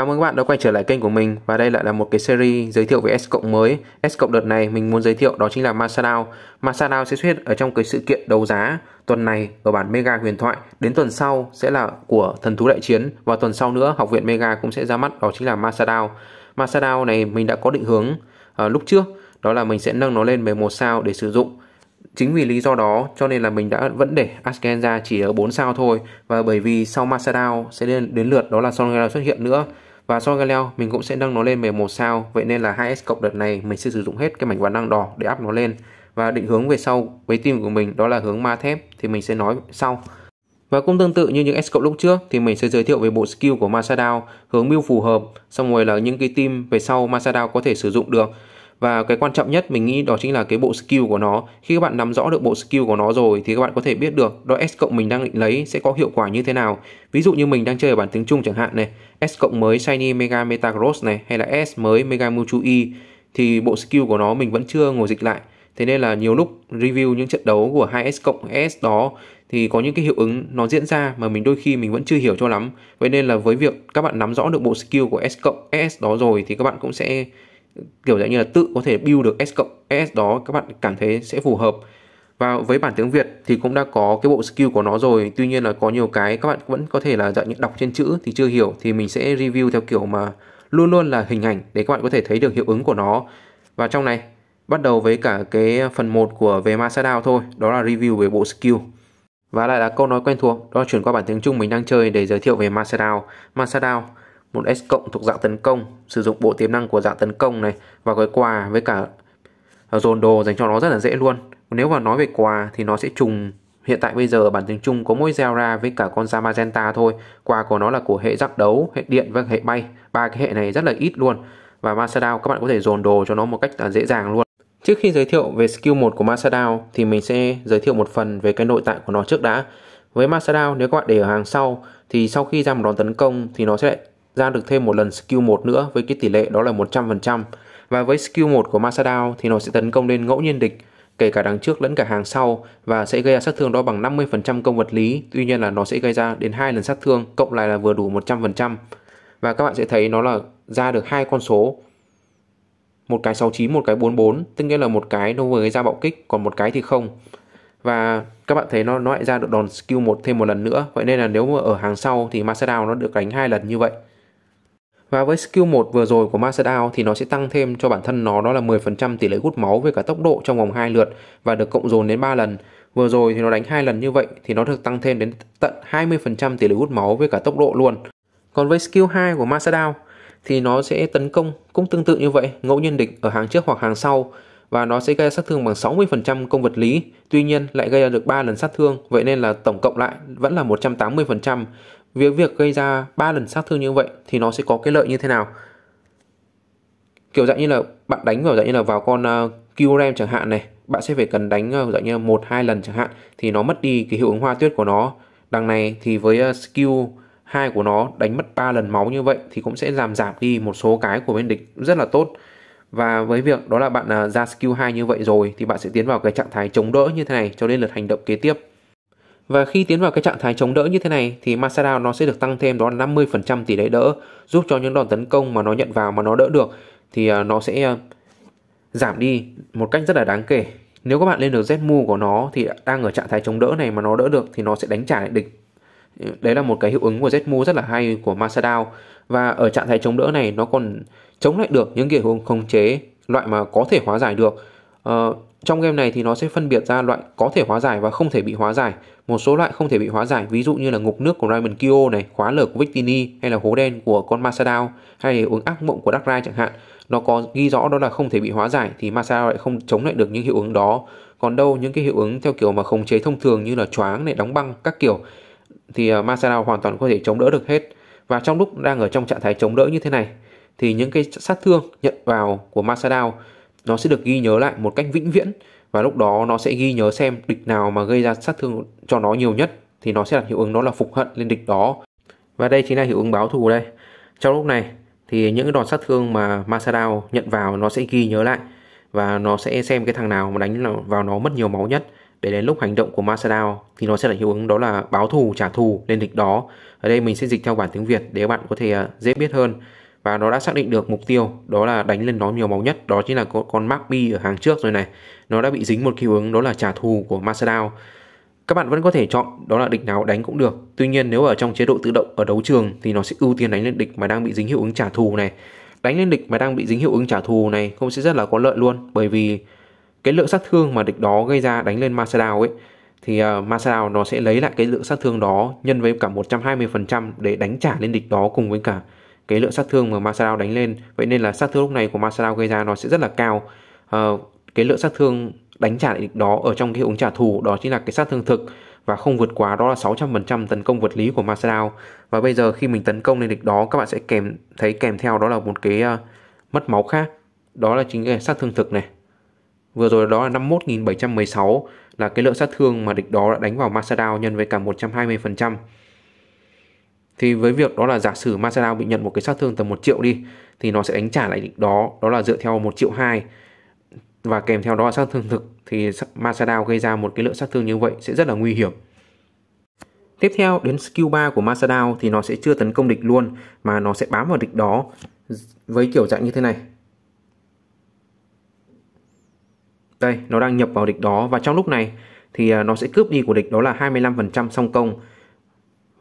Chào mừng các bạn đã quay trở lại kênh của mình và đây lại là một cái series giới thiệu về S cộng mới. S cộng đợt này mình muốn giới thiệu đó chính là Masadao. Masadao sẽ xuất hiện ở trong cái sự kiện đấu giá tuần này ở bản Mega Huyền Thoại, đến tuần sau sẽ là của Thần thú đại chiến và tuần sau nữa Học viện Mega cũng sẽ ra mắt đó chính là Masadao. Masadao này mình đã có định hướng uh, lúc trước đó là mình sẽ nâng nó lên về một sao để sử dụng. Chính vì lý do đó cho nên là mình đã vẫn để Askenza chỉ ở 4 sao thôi và bởi vì sau Masadao sẽ đến, đến lượt đó là Songheil xuất hiện nữa và soi Galileo mình cũng sẽ nâng nó lên 11 sao vậy nên là 2S cộng đợt này mình sẽ sử dụng hết cái mảnh bán năng đỏ để up nó lên và định hướng về sau với team của mình đó là hướng ma thép thì mình sẽ nói sau và cũng tương tự như những S cộng lúc trước thì mình sẽ giới thiệu về bộ skill của Masadao hướng mưu phù hợp xong rồi là những cái team về sau Masadao có thể sử dụng được và cái quan trọng nhất mình nghĩ đó chính là cái bộ skill của nó khi các bạn nắm rõ được bộ skill của nó rồi thì các bạn có thể biết được đo S cộng mình đang định lấy sẽ có hiệu quả như thế nào ví dụ như mình đang chơi ở bản tiếng Trung chẳng hạn này S cộng mới Shiny Mega Metagross này hay là S mới Mega Mewtwo E thì bộ skill của nó mình vẫn chưa ngồi dịch lại thế nên là nhiều lúc review những trận đấu của hai s cộng S đó thì có những cái hiệu ứng nó diễn ra mà mình đôi khi mình vẫn chưa hiểu cho lắm vậy nên là với việc các bạn nắm rõ được bộ skill của S cộng S đó rồi thì các bạn cũng sẽ kiểu dạng như là tự có thể build được S cộng S đó các bạn cảm thấy sẽ phù hợp và với bản tiếng Việt thì cũng đã có cái bộ skill của nó rồi tuy nhiên là có nhiều cái các bạn vẫn có thể là dạng như đọc trên chữ thì chưa hiểu thì mình sẽ review theo kiểu mà luôn luôn là hình ảnh để các bạn có thể thấy được hiệu ứng của nó và trong này bắt đầu với cả cái phần 1 của về Masadao thôi đó là review về bộ skill và lại là câu nói quen thuộc, đó chuyển qua bản tiếng Trung mình đang chơi để giới thiệu về Masadao. Masadao một S cộng thuộc dạng tấn công sử dụng bộ tiềm năng của dạng tấn công này và gói quà với cả dồn đồ dành cho nó rất là dễ luôn nếu mà nói về quà thì nó sẽ trùng hiện tại bây giờ bản tiếng Trung có mỗi Zera với cả con da thôi quà của nó là của hệ giác đấu hệ điện và hệ bay ba cái hệ này rất là ít luôn và Masadao các bạn có thể dồn đồ cho nó một cách là dễ dàng luôn Trước khi giới thiệu về skill 1 của Masadao thì mình sẽ giới thiệu một phần về cái nội tại của nó trước đã. Với Masadao nếu các bạn để ở hàng sau thì sau khi ra một đòn tấn công thì nó sẽ lại ra được thêm một lần skill 1 nữa với cái tỷ lệ đó là 100%. Và với skill 1 của Masadao thì nó sẽ tấn công lên ngẫu nhiên địch, kể cả đằng trước lẫn cả hàng sau và sẽ gây ra sát thương đó bằng 50% công vật lý, tuy nhiên là nó sẽ gây ra đến hai lần sát thương, cộng lại là vừa đủ 100%. Và các bạn sẽ thấy nó là ra được hai con số. Một cái 69, một cái 44, tức nghĩa là một cái nó vừa gây ra bạo kích, còn một cái thì không. Và các bạn thấy nó nó lại ra được đòn skill một thêm một lần nữa, vậy nên là nếu mà ở hàng sau thì Masadao nó được đánh hai lần như vậy. Và với skill 1 vừa rồi của Massadao thì nó sẽ tăng thêm cho bản thân nó đó là 10% tỷ lệ hút máu với cả tốc độ trong vòng 2 lượt và được cộng dồn đến 3 lần. Vừa rồi thì nó đánh hai lần như vậy thì nó được tăng thêm đến tận 20% tỷ lệ hút máu với cả tốc độ luôn. Còn với skill 2 của Massadao thì nó sẽ tấn công cũng tương tự như vậy, ngẫu nhiên địch ở hàng trước hoặc hàng sau và nó sẽ gây sát thương bằng 60% công vật lý, tuy nhiên lại gây ra được 3 lần sát thương, vậy nên là tổng cộng lại vẫn là 180% Việc việc gây ra ba lần sát thương như vậy thì nó sẽ có cái lợi như thế nào? Kiểu dạng như là bạn đánh vào dạng như là vào con uh, Kyurem chẳng hạn này, bạn sẽ phải cần đánh uh, dạng như một hai lần chẳng hạn thì nó mất đi cái hiệu ứng hoa tuyết của nó. Đằng này thì với uh, skill hai của nó đánh mất ba lần máu như vậy thì cũng sẽ làm giảm đi một số cái của bên địch rất là tốt. Và với việc đó là bạn ra skill 2 như vậy rồi thì bạn sẽ tiến vào cái trạng thái chống đỡ như thế này cho đến lượt hành động kế tiếp. Và khi tiến vào cái trạng thái chống đỡ như thế này thì Masada nó sẽ được tăng thêm đó là 50% tỷ lệ đỡ, giúp cho những đòn tấn công mà nó nhận vào mà nó đỡ được thì à, nó sẽ à, giảm đi một cách rất là đáng kể. Nếu các bạn lên được Zmu của nó thì đang ở trạng thái chống đỡ này mà nó đỡ được thì nó sẽ đánh trả lại địch. Đấy là một cái hiệu ứng của Zmu rất là hay của Masadao và ở trạng thái chống đỡ này nó còn chống lại được những kiểu khống chế loại mà có thể hóa giải được. Uh, trong game này thì nó sẽ phân biệt ra loại có thể hóa giải và không thể bị hóa giải. Một số loại không thể bị hóa giải ví dụ như là ngục nước của Raymond Kyo này, khóa lở của Victini hay là hố đen của con Masadao hay là ứng ác mộng của Darkrai chẳng hạn. Nó có ghi rõ đó là không thể bị hóa giải thì Masadao lại không chống lại được những hiệu ứng đó. Còn đâu những cái hiệu ứng theo kiểu mà khống chế thông thường như là choáng này, đóng băng các kiểu thì à, Masadao hoàn toàn có thể chống đỡ được hết. Và trong lúc đang ở trong trạng thái chống đỡ như thế này thì những cái sát thương nhận vào của Masadao nó sẽ được ghi nhớ lại một cách vĩnh viễn và lúc đó nó sẽ ghi nhớ xem địch nào mà gây ra sát thương cho nó nhiều nhất thì nó sẽ đặt hiệu ứng đó là phục hận lên địch đó và đây chính là hiệu ứng báo thù đây trong lúc này thì những đòn sát thương mà Masadao nhận vào nó sẽ ghi nhớ lại và nó sẽ xem cái thằng nào mà đánh vào nó mất nhiều máu nhất để đến lúc hành động của Masadao thì nó sẽ là hiệu ứng đó là báo thù trả thù lên địch đó ở đây mình sẽ dịch theo bản tiếng Việt để các bạn có thể à, dễ biết hơn và nó đã xác định được mục tiêu đó là đánh lên nó nhiều máu nhất đó chính là con, con Magpie ở hàng trước rồi này nó đã bị dính một hiệu ứng đó là trả thù của Macedao các bạn vẫn có thể chọn đó là địch nào đánh cũng được tuy nhiên nếu ở trong chế độ tự động ở đấu trường thì nó sẽ ưu tiên đánh lên địch mà đang bị dính hiệu ứng trả thù này đánh lên địch mà đang bị dính hiệu ứng trả thù này cũng sẽ rất là có lợi luôn bởi vì cái lượng sát thương mà địch đó gây ra đánh lên Macedao ấy thì uh, ờ, Masao nó sẽ lấy lại cái lượng sát thương đó nhân với cả 120% để đánh trả lên địch đó cùng với cả cái lượng sát thương mà Masarao đánh lên vậy nên là sát thương lúc này của Masarao gây ra nó sẽ rất là cao uh, cái lượng sát thương đánh trả địch đó ở trong cái ống trả thù đó chính là cái sát thương thực và không vượt quá đó là 600% tấn công vật lý của Masarao và bây giờ khi mình tấn công lên địch đó các bạn sẽ kèm thấy kèm theo đó là một cái uh, mất máu khác đó là chính cái sát thương thực này Vừa rồi đó là 51.716 là cái lượng sát thương mà địch đó đã đánh vào Masadao nhân với cả 120% thì với việc đó là giả sử Masadao bị nhận một cái sát thương tầm 1 triệu đi thì nó sẽ đánh trả lại đó đó là dựa theo 1 triệu 2 và kèm theo đó là sát thương thực thì Masadao gây ra một cái lượng sát thương như vậy sẽ rất là nguy hiểm. Tiếp theo đến skill 3 của Masadao thì nó sẽ chưa tấn công địch luôn mà nó sẽ bám vào địch đó với kiểu dạng như thế này. Đây, nó đang nhập vào địch đó và trong lúc này thì à, nó sẽ cướp đi của địch đó là 25% song công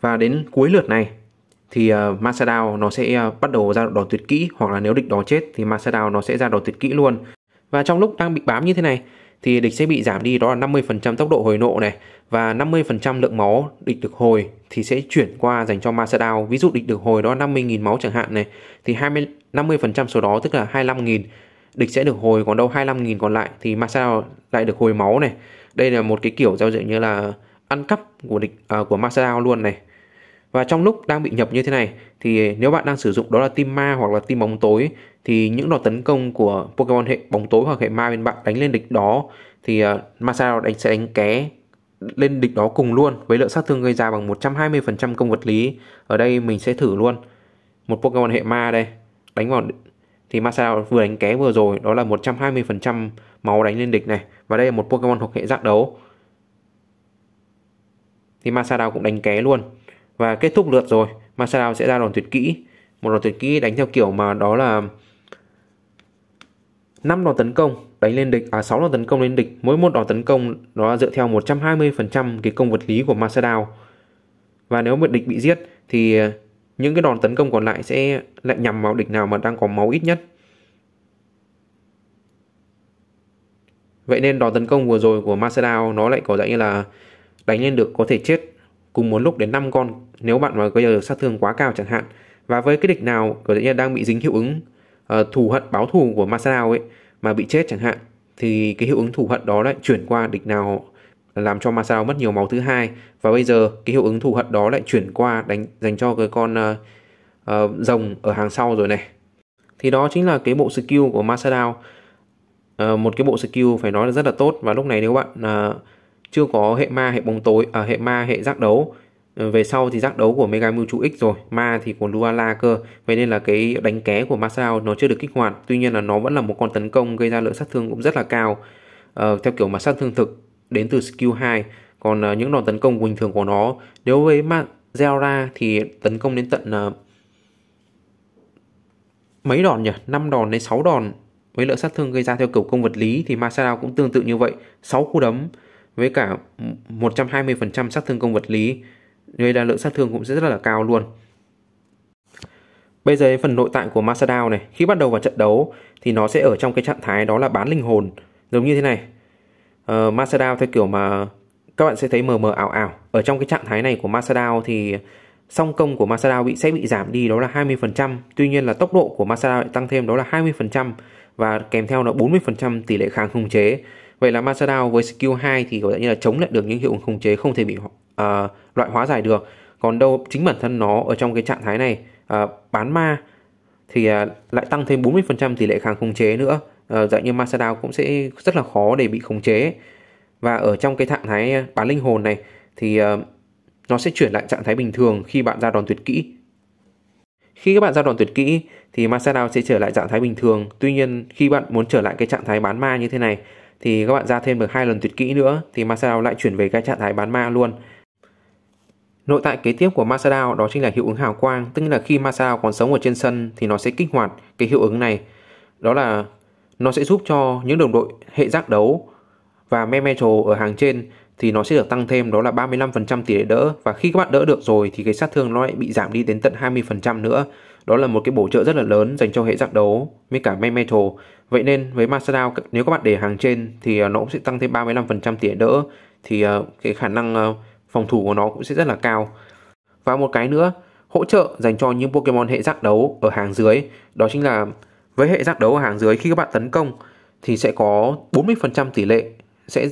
và đến cuối lượt này thì uh, ờ, Masadao nó sẽ uh, bắt đầu ra đòn tuyệt kỹ hoặc là nếu địch đó chết thì Masadao nó sẽ ra đòn tuyệt kỹ luôn. Và trong lúc đang bị bám như thế này thì địch sẽ bị giảm đi đó là 50% tốc độ hồi nộ này và 50% lượng máu địch được hồi thì sẽ chuyển qua dành cho Masadao. Ví dụ địch được hồi đó 50.000 máu chẳng hạn này thì 20 50% số đó tức là 25.000 địch sẽ được hồi còn đâu 25.000 còn lại thì Masadao lại được hồi máu này. Đây là một cái kiểu giao diện như là ăn cắp của địch uh, của Masadao luôn này và trong lúc đang bị nhập như thế này thì nếu bạn đang sử dụng đó là team ma hoặc là team bóng tối thì những đòn tấn công của Pokemon hệ bóng tối hoặc hệ ma bên bạn đánh lên địch đó thì uh, à, Masao đánh sẽ đánh ké lên địch đó cùng luôn với lượng sát thương gây ra bằng 120% công vật lý. Ở đây mình sẽ thử luôn. Một Pokemon hệ ma đây, đánh vào thì Masao vừa đánh ké vừa rồi đó là 120% máu đánh lên địch này và đây là một Pokemon thuộc hệ giác đấu. Thì Masao cũng đánh ké luôn và kết thúc lượt rồi Masarao sẽ ra đòn tuyệt kỹ một đòn tuyệt kỹ đánh theo kiểu mà đó là 5 đòn tấn công đánh lên địch à 6 đòn tấn công lên địch mỗi một đòn tấn công đó dựa theo 120% cái công vật lý của Masadao và nếu một địch bị giết thì những cái đòn tấn công còn lại sẽ lại nhằm vào địch nào mà đang có máu ít nhất vậy nên đòn tấn công vừa rồi của Masadao nó lại có dạng như là đánh lên được có thể chết cùng một lúc đến 5 con nếu bạn mà gây được sát thương quá cao chẳng hạn. Và với cái địch nào có thể đang bị dính hiệu ứng uh, thù hận báo thù của Masao ấy mà bị chết chẳng hạn thì cái hiệu ứng thù hận đó lại chuyển qua địch nào làm cho Masao mất nhiều máu thứ hai và bây giờ cái hiệu ứng thù hận đó lại chuyển qua đánh dành cho cái con uh, uh, rồng ở hàng sau rồi này. Thì đó chính là cái bộ skill của Masao Uh, một cái bộ skill phải nói là rất là tốt và lúc này nếu bạn uh, chưa có hệ ma hệ bóng tối à, hệ ma hệ giác đấu ừ, về sau thì giác đấu của Mega Mewtwo X rồi ma thì của Luala cơ vậy nên là cái đánh ké của Masao nó chưa được kích hoạt tuy nhiên là nó vẫn là một con tấn công gây ra lượng sát thương cũng rất là cao à, theo kiểu mà sát thương thực đến từ skill 2 còn à, những đòn tấn công bình thường của nó nếu với ma Zelda thì tấn công đến tận à, mấy đòn nhỉ 5 đòn đến 6 đòn với lượng sát thương gây ra theo kiểu công vật lý thì Masao cũng tương tự như vậy 6 cú đấm với cả 120% sát thương công vật lý gây ra lượng sát thương cũng sẽ rất là cao luôn. Bây giờ phần nội tại của Masadao này, khi bắt đầu vào trận đấu thì nó sẽ ở trong cái trạng thái đó là bán linh hồn, giống như thế này. Uh, ờ, Masadao theo kiểu mà các bạn sẽ thấy mờ mờ ảo ảo. Ở trong cái trạng thái này của Masadao thì song công của Masadao bị sẽ bị giảm đi đó là 20%, tuy nhiên là tốc độ của Masadao lại tăng thêm đó là 20% và kèm theo là 40% tỷ lệ kháng khống chế. Vậy là Masadao với skill 2 thì có thể như là chống lại được những hiệu ứng khống chế không thể bị uh, loại hóa giải được. Còn đâu chính bản thân nó ở trong cái trạng thái này uh, bán ma thì uh, lại tăng thêm 40% tỷ lệ kháng khống chế nữa. Uh, dạng như Masadao cũng sẽ rất là khó để bị khống chế. Và ở trong cái trạng thái bán linh hồn này thì uh, nó sẽ chuyển lại trạng thái bình thường khi bạn ra đòn tuyệt kỹ. Khi các bạn ra đòn tuyệt kỹ thì Masadao sẽ trở lại trạng thái bình thường. Tuy nhiên khi bạn muốn trở lại cái trạng thái bán ma như thế này thì các bạn ra thêm được hai lần tuyệt kỹ nữa thì Masadao lại chuyển về cái trạng thái bán ma luôn. Nội tại kế tiếp của Masadao đó chính là hiệu ứng hào quang, tức là khi Masadao còn sống ở trên sân thì nó sẽ kích hoạt cái hiệu ứng này. Đó là nó sẽ giúp cho những đồng đội hệ giác đấu và Memetro ở hàng trên thì nó sẽ được tăng thêm đó là 35% tỷ lệ đỡ và khi các bạn đỡ được rồi thì cái sát thương nó lại bị giảm đi đến tận 20% nữa. Đó là một cái bổ trợ rất là lớn dành cho hệ giác đấu với cả main metal. Vậy nên với Masadao nếu các bạn để hàng trên thì ờ, nó cũng sẽ tăng thêm 35% tỉa đỡ thì ờ, cái khả năng ờ, phòng thủ của nó cũng sẽ rất là cao. Và một cái nữa, hỗ trợ dành cho những Pokemon hệ giác đấu ở hàng dưới, đó chính là với hệ giác đấu ở hàng dưới khi các bạn tấn công thì sẽ có 40% tỷ lệ sẽ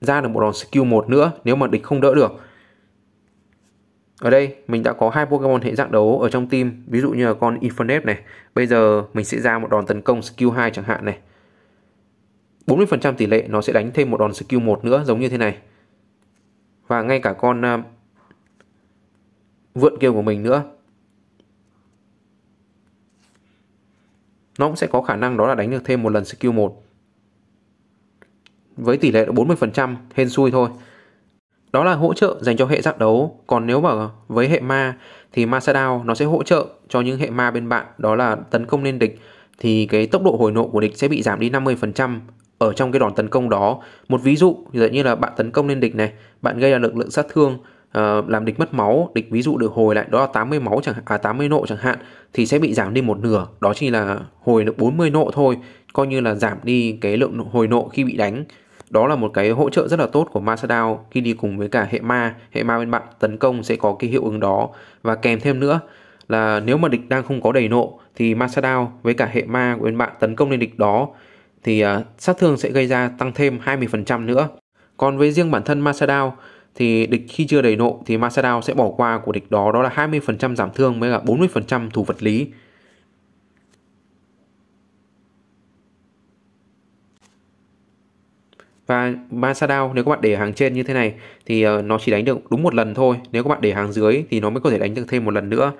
ra được một đòn skill 1 nữa nếu mà địch không đỡ được. Ở đây mình đã có hai Pokemon hệ dạng đấu ở trong team, ví dụ như là con Infernape này. Bây giờ mình sẽ ra một đòn tấn công skill 2 chẳng hạn này. 40% tỷ lệ nó sẽ đánh thêm một đòn skill 1 nữa giống như thế này. Và ngay cả con uh, vượn kêu của mình nữa. Nó cũng sẽ có khả năng đó là đánh được thêm một lần skill 1. Với tỷ lệ 40% hên xui thôi đó là hỗ trợ dành cho hệ giác đấu, còn nếu mà với hệ ma thì ma Masadao nó sẽ hỗ trợ cho những hệ ma bên bạn đó là tấn công lên địch thì cái tốc độ hồi nộ của địch sẽ bị giảm đi 50% ở trong cái đòn tấn công đó. Một ví dụ như là bạn tấn công lên địch này, bạn gây ra lực lượng sát thương Uh, làm địch mất máu, địch ví dụ được hồi lại đó là 80 máu chẳng à 80 nộ chẳng hạn thì sẽ bị giảm đi một nửa, đó chỉ là hồi được 40 nộ thôi, coi như là giảm đi cái lượng hồi nộ khi bị đánh. Đó là một cái hỗ trợ rất là tốt của ma khi đi cùng với cả hệ ma, hệ ma bên bạn tấn công sẽ có cái hiệu ứng đó và kèm thêm nữa là nếu mà địch đang không có đầy nộ thì ma với cả hệ ma của bên bạn tấn công lên địch đó thì uh, sát thương sẽ gây ra tăng thêm 20% nữa. Còn với riêng bản thân ma thì địch khi chưa đầy nộ thì ma sẽ bỏ qua của địch đó đó là 20% giảm thương với cả 40% thủ vật lý. sa đao nếu các bạn để hàng trên như thế này thì ờ, nó chỉ đánh được đúng một lần thôi nếu các bạn để hàng dưới thì nó mới có thể đánh được thêm một lần nữa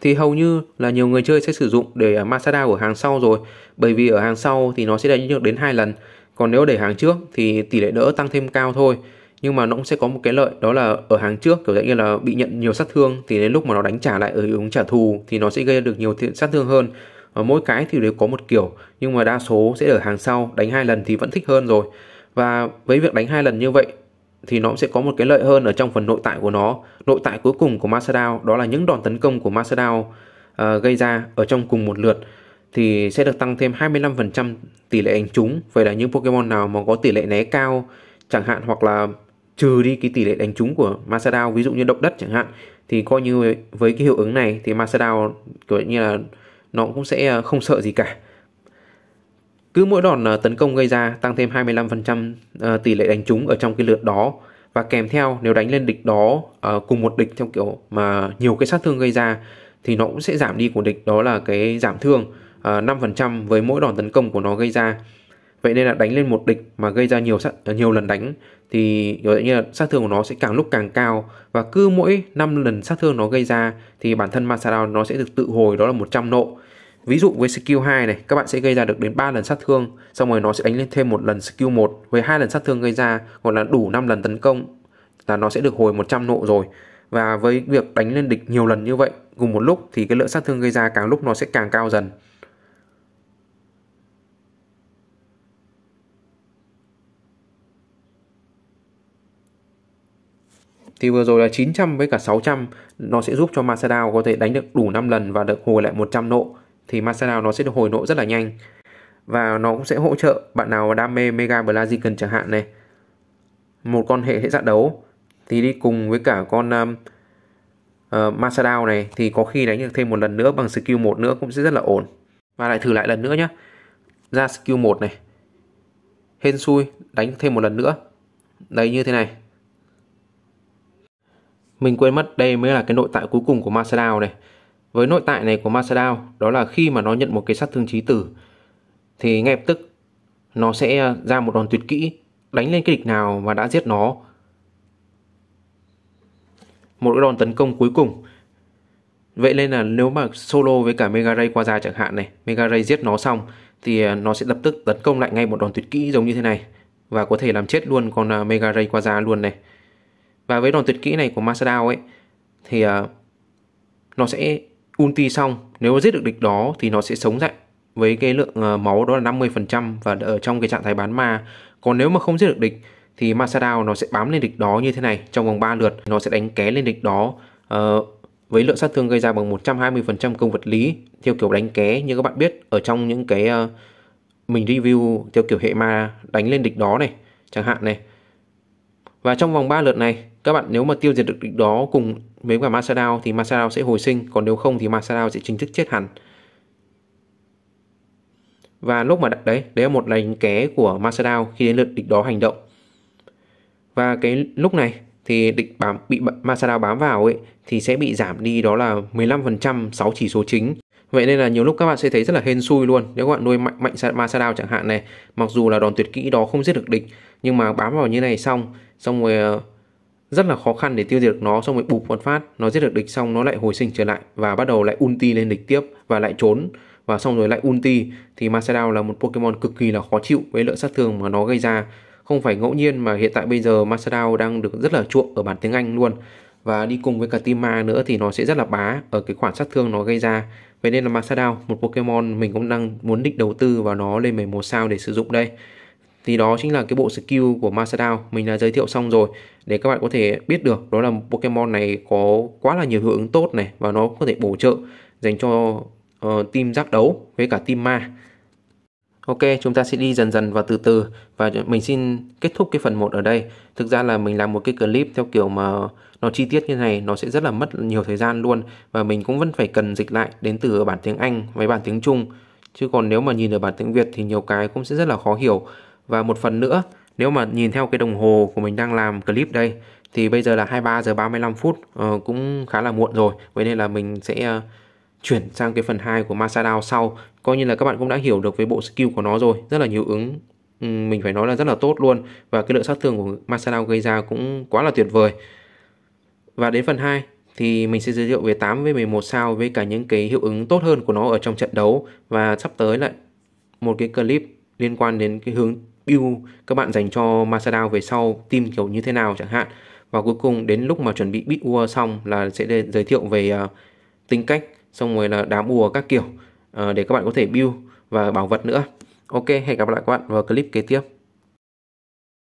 thì hầu như là nhiều người chơi sẽ sử dụng để ờ, Masada ở hàng sau rồi bởi vì ở hàng sau thì nó sẽ đánh được đến hai lần còn nếu để hàng trước thì tỷ lệ đỡ tăng thêm cao thôi nhưng mà nó cũng sẽ có một cái lợi đó là ở hàng trước kiểu dạng như là bị nhận nhiều sát thương thì đến lúc mà nó đánh trả lại ở hướng trả thù thì nó sẽ gây được nhiều thiện sát thương hơn và mỗi cái thì đều có một kiểu nhưng mà đa số sẽ ở hàng sau đánh hai lần thì vẫn thích hơn rồi và với việc đánh hai lần như vậy thì nó sẽ có một cái lợi hơn ở trong phần nội tại của nó nội tại cuối cùng của Masadao đó là những đòn tấn công của Masadao uh, à, gây ra ở trong cùng một lượt thì sẽ được tăng thêm 25% tỷ lệ đánh trúng vậy là những Pokemon nào mà có tỷ lệ né cao chẳng hạn hoặc là trừ đi cái tỷ lệ đánh trúng của Masadao ví dụ như động đất chẳng hạn thì coi như với cái hiệu ứng này thì Masadao kiểu như là nó cũng sẽ ờ, không sợ gì cả. Cứ mỗi đòn ờ, tấn công gây ra tăng thêm 25% ờ, tỷ lệ đánh trúng ở trong cái lượt đó và kèm theo nếu đánh lên địch đó cùng một địch theo kiểu mà nhiều cái sát thương gây ra thì nó cũng sẽ giảm đi của địch đó là cái giảm thương 5% với mỗi đòn tấn công của nó gây ra. Vậy nên là đánh lên một địch mà gây ra nhiều sát, nhiều lần đánh thì có nghĩa là sát thương của nó sẽ càng lúc càng cao và cứ mỗi 5 lần sát thương nó gây ra thì bản thân Masadao nó sẽ được tự hồi đó là 100 nộ. Ví dụ với skill 2 này, các bạn sẽ gây ra được đến 3 lần sát thương, xong rồi nó sẽ đánh lên thêm một lần skill 1 với hai lần sát thương gây ra, gọi là đủ 5 lần tấn công là nó sẽ được hồi 100 nộ rồi. Và với việc đánh lên địch nhiều lần như vậy cùng một lúc thì cái lượng sát thương gây ra càng lúc nó sẽ càng cao dần. thì vừa rồi là 900 với cả 600 nó sẽ giúp cho Masadao có thể đánh được đủ 5 lần và được hồi lại 100 nộ thì Masadao nó sẽ được hồi nộ rất là nhanh và nó cũng sẽ hỗ trợ bạn nào đam mê Mega Blaziken chẳng hạn này một con hệ hệ dã đấu thì đi cùng với cả con um, uh, ờ, Masadao này thì có khi đánh được thêm một lần nữa bằng skill 1 nữa cũng sẽ rất là ổn và lại thử lại lần nữa nhé ra skill 1 này hên xui đánh thêm một lần nữa đấy như thế này mình quên mất đây mới là cái nội tại cuối cùng của Masadao này với nội tại này của Masadao đó là khi mà nó nhận một cái sát thương trí tử thì ngay lập tức nó sẽ ra một đòn tuyệt kỹ đánh lên cái địch nào mà đã giết nó một cái đòn tấn công cuối cùng vậy nên là nếu mà solo với cả Mega Ray qua ra chẳng hạn này Mega Ray giết nó xong thì à, nó sẽ lập tức tấn công lại ngay một đòn tuyệt kỹ giống như thế này và có thể làm chết luôn con à, Mega Ray qua ra luôn này và với đòn tuyệt kỹ này của Masadao ấy thì uh, nó sẽ ulti xong, nếu giết được địch đó thì nó sẽ sống dậy với cái lượng uh, máu đó là 50% và ở trong cái trạng thái bán ma. Còn nếu mà không giết được địch thì Masadao nó sẽ bám lên địch đó như thế này trong vòng 3 lượt, nó sẽ đánh ké lên địch đó uh, với lượng sát thương gây ra bằng 120% công vật lý theo kiểu đánh ké như các bạn biết ở trong những cái uh, mình review theo kiểu hệ ma đánh lên địch đó này chẳng hạn này và trong vòng 3 lượt này, các bạn nếu mà tiêu diệt được địch đó cùng mấy cả Masadao thì Masadao sẽ hồi sinh, còn nếu không thì Masadao sẽ chính thức chết hẳn. Và lúc mà đặt đấy, đấy là một đánh ké của Masadao khi đến lượt địch đó hành động. Và cái lúc này thì địch bám bị Masadao bám vào ấy thì sẽ bị giảm đi đó là 15% 6 chỉ số chính Vậy nên là nhiều lúc các bạn sẽ thấy rất là hên xui luôn Nếu các bạn nuôi mạnh mạnh ma sa đao chẳng hạn này Mặc dù là đòn tuyệt kỹ đó không giết được địch Nhưng mà bám vào như này xong Xong rồi ờ, rất là khó khăn để tiêu diệt được nó Xong rồi bụp một phát Nó giết được địch xong nó lại hồi sinh trở lại Và bắt đầu lại ulti lên địch tiếp Và lại trốn và xong rồi lại ulti thì ma sa Masadao là một Pokemon cực kỳ là khó chịu với lượng sát thương mà nó gây ra. Không phải ngẫu nhiên mà hiện tại bây giờ Masadao đang được rất là chuộng ở bản tiếng Anh luôn. Và đi cùng với cả Tima nữa thì nó sẽ rất là bá ở cái khoản sát thương nó gây ra. Vậy nên là Masadao, một Pokemon mình cũng đang muốn định đầu tư vào nó lên 11 sao để sử dụng đây. Thì đó chính là cái bộ skill của Masadao mình đã giới thiệu xong rồi để các bạn có thể biết được đó là Pokemon này có quá là nhiều hiệu ứng tốt này và nó có thể bổ trợ dành cho uh, team giác đấu với cả team ma Ok, chúng ta sẽ đi dần dần và từ từ và mình xin kết thúc cái phần 1 ở đây. Thực ra là mình làm một cái clip theo kiểu mà nó chi tiết như này nó sẽ rất là mất nhiều thời gian luôn và mình cũng vẫn phải cần dịch lại đến từ bản tiếng Anh với bản tiếng Trung. Chứ còn nếu mà nhìn ở bản tiếng Việt thì nhiều cái cũng sẽ rất là khó hiểu. Và một phần nữa, nếu mà nhìn theo cái đồng hồ của mình đang làm clip đây thì bây giờ là 23 giờ 35 phút, ờ, cũng khá là muộn rồi. Vậy nên là mình sẽ ờ, chuyển sang cái phần 2 của Masadao sau coi như là các bạn cũng đã hiểu được về bộ skill của nó rồi rất là nhiều ứng mình phải nói là rất là tốt luôn và cái lượng sát thương của Masadao gây ra cũng quá là tuyệt vời và đến phần 2 thì mình sẽ giới thiệu về 8 với 11 sao với cả những cái hiệu ứng tốt hơn của nó ở trong trận đấu và sắp tới lại một cái clip liên quan đến cái hướng build các bạn dành cho Masadao về sau team kiểu như thế nào chẳng hạn và cuối cùng đến lúc mà chuẩn bị bid war xong là sẽ giới thiệu về uh, tính cách xong rồi là đá bùa các kiểu ờ, để các bạn có thể build và bảo vật nữa ok hẹn gặp lại các bạn vào clip kế tiếp